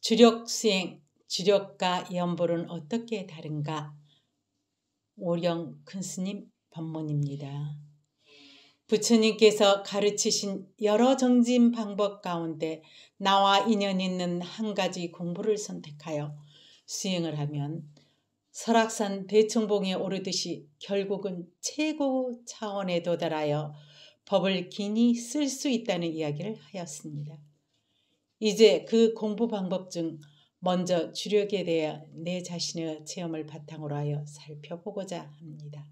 주력 수행, 주력과 연보는 어떻게 다른가? 오령 큰스님 법문입니다. 부처님께서 가르치신 여러 정진 방법 가운데 나와 인연 있는 한 가지 공부를 선택하여 수행을 하면 설악산 대청봉에 오르듯이 결국은 최고 차원에 도달하여 법을 기니 쓸 수 있다는 이야기를 하였습니다. 이제 그 공부 방법 중 먼저 주력에 대해 내 자신의 체험을 바탕으로 하여 살펴보고자 합니다.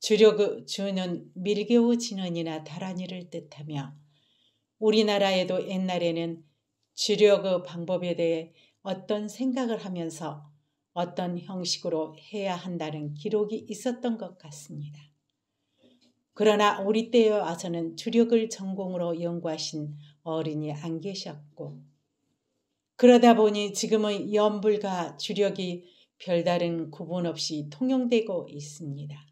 주력의 주는 밀개우 진원이나 다란이를 뜻하며 우리나라에도 옛날에는 주력의 방법에 대해 어떤 생각을 하면서 어떤 형식으로 해야 한다는 기록이 있었던 것 같습니다. 그러나 우리 때에 와서는 주력을 전공으로 연구하신 어린이 안 계셨고 그러다 보니 지금은 연불과 주력이 별다른 구분 없이 통용되고 있습니다.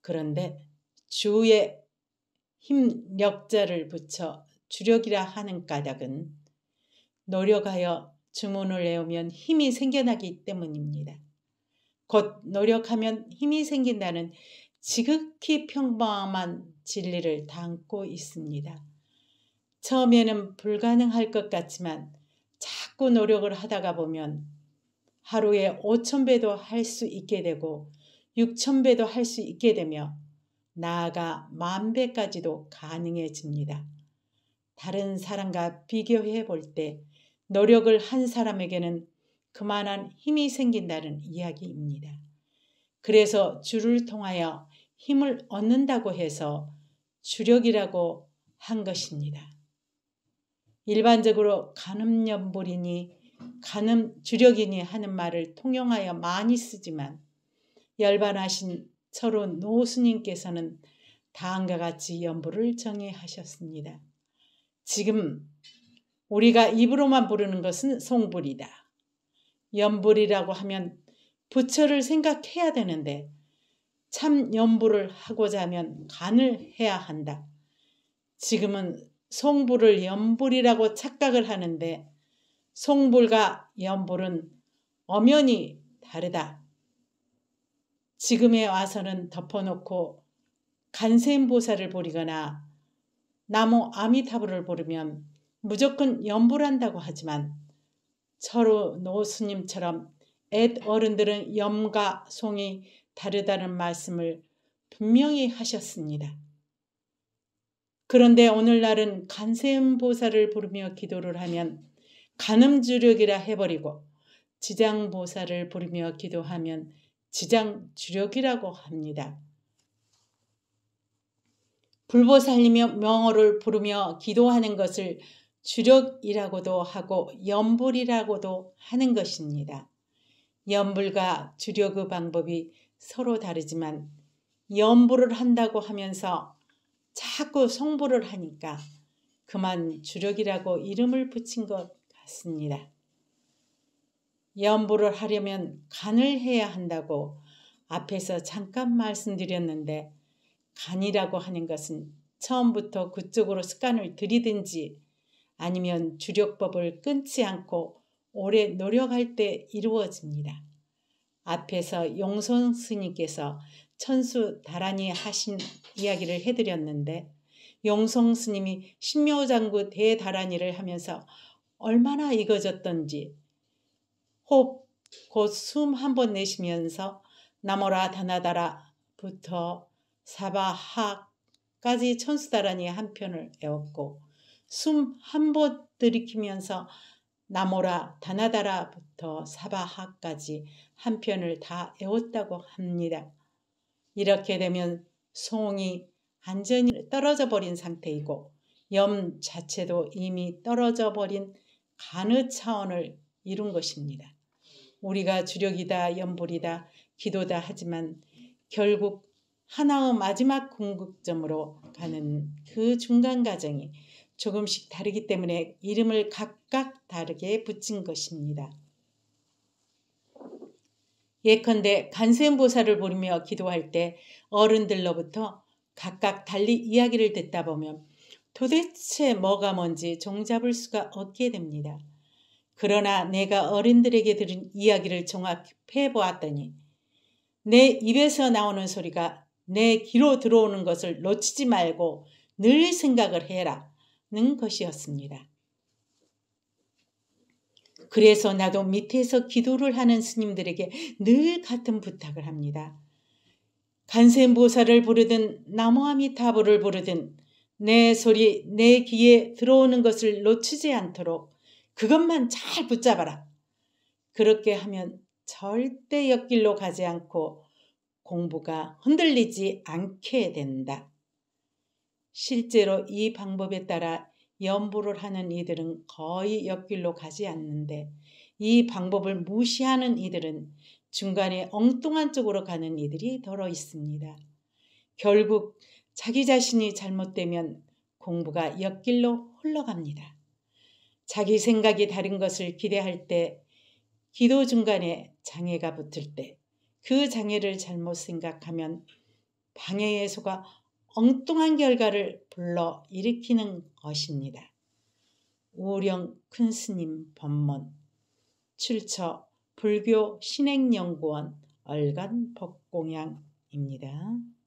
그런데 주의 힘 역자를 붙여 주력이라 하는 까닭은 노력하여 주문을 외우면 힘이 생겨나기 때문입니다. 곧 노력하면 힘이 생긴다는 지극히 평범한 진리를 담고 있습니다. 처음에는 불가능할 것 같지만 자꾸 노력을 하다가 보면 하루에 5천배도 할 수 있게 되고 6천배도 할 수 있게 되며 나아가 만배까지도 가능해집니다. 다른 사람과 비교해 볼 때 노력을 한 사람에게는 그만한 힘이 생긴다는 이야기입니다. 그래서 줄을 통하여 힘을 얻는다고 해서 주력이라고 한 것입니다. 일반적으로 간음염불이니 간음 주력이니 하는 말을 통용하여 많이 쓰지만 열반하신 서로 노스님께서는 다음과 같이 염불을 정의하셨습니다. 지금 우리가 입으로만 부르는 것은 송불이다. 염불이라고 하면 부처를 생각해야 되는데 참 염불을 하고자 하면 간을 해야 한다. 지금은 송불을 염불이라고 착각을 하는데 송불과 염불은 엄연히 다르다. 지금에 와서는 덮어놓고 간세음보살을 부리거나 나무 아미타불을 부르면 무조건 염불한다고 하지만 서로 노스님처럼 앳 어른들은 염과 송이 다르다는 말씀을 분명히 하셨습니다. 그런데 오늘날은 간세음보살을 부르며 기도를 하면 간음주력이라 해버리고 지장보살을 부르며 기도하면 지장주력이라고 합니다. 불보살리며 명어를 부르며 기도하는 것을 주력이라고도 하고 연불이라고도 하는 것입니다. 연불과 주력의 방법이 서로 다르지만 연불을 한다고 하면서 자꾸 성불을 하니까 그만 주력이라고 이름을 붙인 것 같습니다. 예언를 하려면 간을 해야 한다고 앞에서 잠깐 말씀드렸는데 간이라고 하는 것은 처음부터 그쪽으로 습관을 들이든지 아니면 주력법을 끊지 않고 오래 노력할 때 이루어집니다. 앞에서 용선 스님께서 천수 다란이 하신 이야기를 해드렸는데 용성 스님이 신묘장구 대다란이를 하면서 얼마나 익어졌던지 호흡 곧숨 한 번 내쉬면서 나모라 다나다라부터 사바하까지 천수다란이 한 편을 외웠고 숨 한 번 들이키면서 나모라 다나다라부터 사바하까지 한 편을 다 외웠다고 합니다. 이렇게 되면 송이 완전히 떨어져 버린 상태이고 염 자체도 이미 떨어져 버린 간의 차원을 이룬 것입니다. 우리가 주력이다, 염불이다, 기도다 하지만 결국 하나의 마지막 궁극점으로 가는 그 중간 과정이 조금씩 다르기 때문에 이름을 각각 다르게 붙인 것입니다. 예컨대 간세행보살을 부르며 기도할 때 어른들로부터 각각 달리 이야기를 듣다 보면 도대체 뭐가 뭔지 종잡을 수가 없게 됩니다. 그러나 내가 어른들에게 들은 이야기를 종합해 보았더니 내 입에서 나오는 소리가 내 귀로 들어오는 것을 놓치지 말고 늘 생각을 해라 는 것이었습니다. 그래서 나도 밑에서 기도를 하는 스님들에게 늘 같은 부탁을 합니다. 간센보사를 부르든 나무아미타불을 부르든 내 소리 내 귀에 들어오는 것을 놓치지 않도록 그것만 잘 붙잡아라. 그렇게 하면 절대 옆길로 가지 않고 공부가 흔들리지 않게 된다. 실제로 이 방법에 따라 연보를 하는 이들은 거의 옆길로 가지 않는데 이 방법을 무시하는 이들은 중간에 엉뚱한 쪽으로 가는 이들이 더러 있습니다. 결국 자기 자신이 잘못되면 공부가 옆길로 흘러갑니다. 자기 생각이 다른 것을 기대할 때, 기도 중간에 장애가 붙을 때, 그 장애를 잘못 생각하면 방해에 속아 엉뚱한 결과를 불러 일으키는 것입니다. 우령 큰 스님 법문 출처 불교 신행연구원 얼간 법공양입니다.